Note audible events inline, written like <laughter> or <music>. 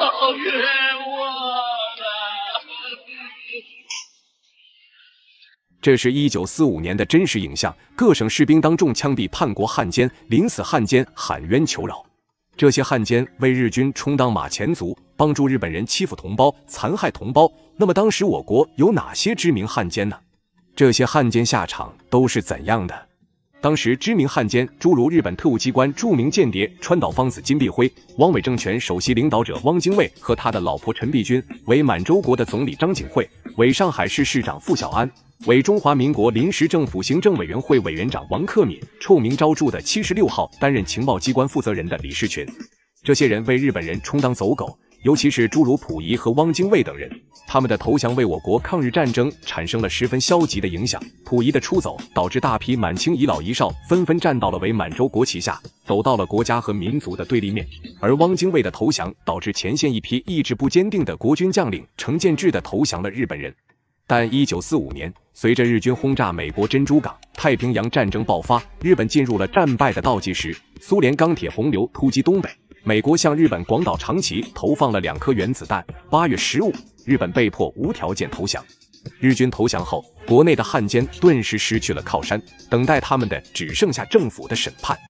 <laughs> 这是一九四五年的真实影像，各省士兵当众枪毙叛国汉奸，临死汉奸喊冤求饶。这些汉奸为日军充当马前卒，帮助日本人欺负同胞、残害同胞。那么当时我国有哪些知名汉奸呢？这些汉奸下场都是怎样的？当时，知名汉奸诸如日本特务机关著名间谍川岛芳子、金碧辉、汪伪政权首席领导者汪精卫和他的老婆陈璧君，伪满洲国的总理张景惠，伪上海市市长傅小安，伪中华民国临时政府行政委员会委员长王克敏，臭名昭著的七十六号担任情报机关负责人的李士群，这些人为日本人充当走狗。尤其是诸如溥仪和汪精卫等人，他们的投降为我国抗日战争产生了十分消极的影响。溥仪的出走，导致大批满清遗老遗少纷纷站到了伪满洲国旗下，走到了国家和民族的对立面；而汪精卫的投降，导致前线一批意志不坚定的国军将领成建制的投降了日本人。但一九四五年，随着日军轰炸美国珍珠港，太平洋战争爆发，日本进入了战败的倒计时，苏联钢铁洪流突击东北。美国向日本广岛、长崎投放了两颗原子弹。八月十五，日本被迫无条件投降。日军投降后，国内的汉奸顿时失去了靠山，等待他们的只剩下政府的审判。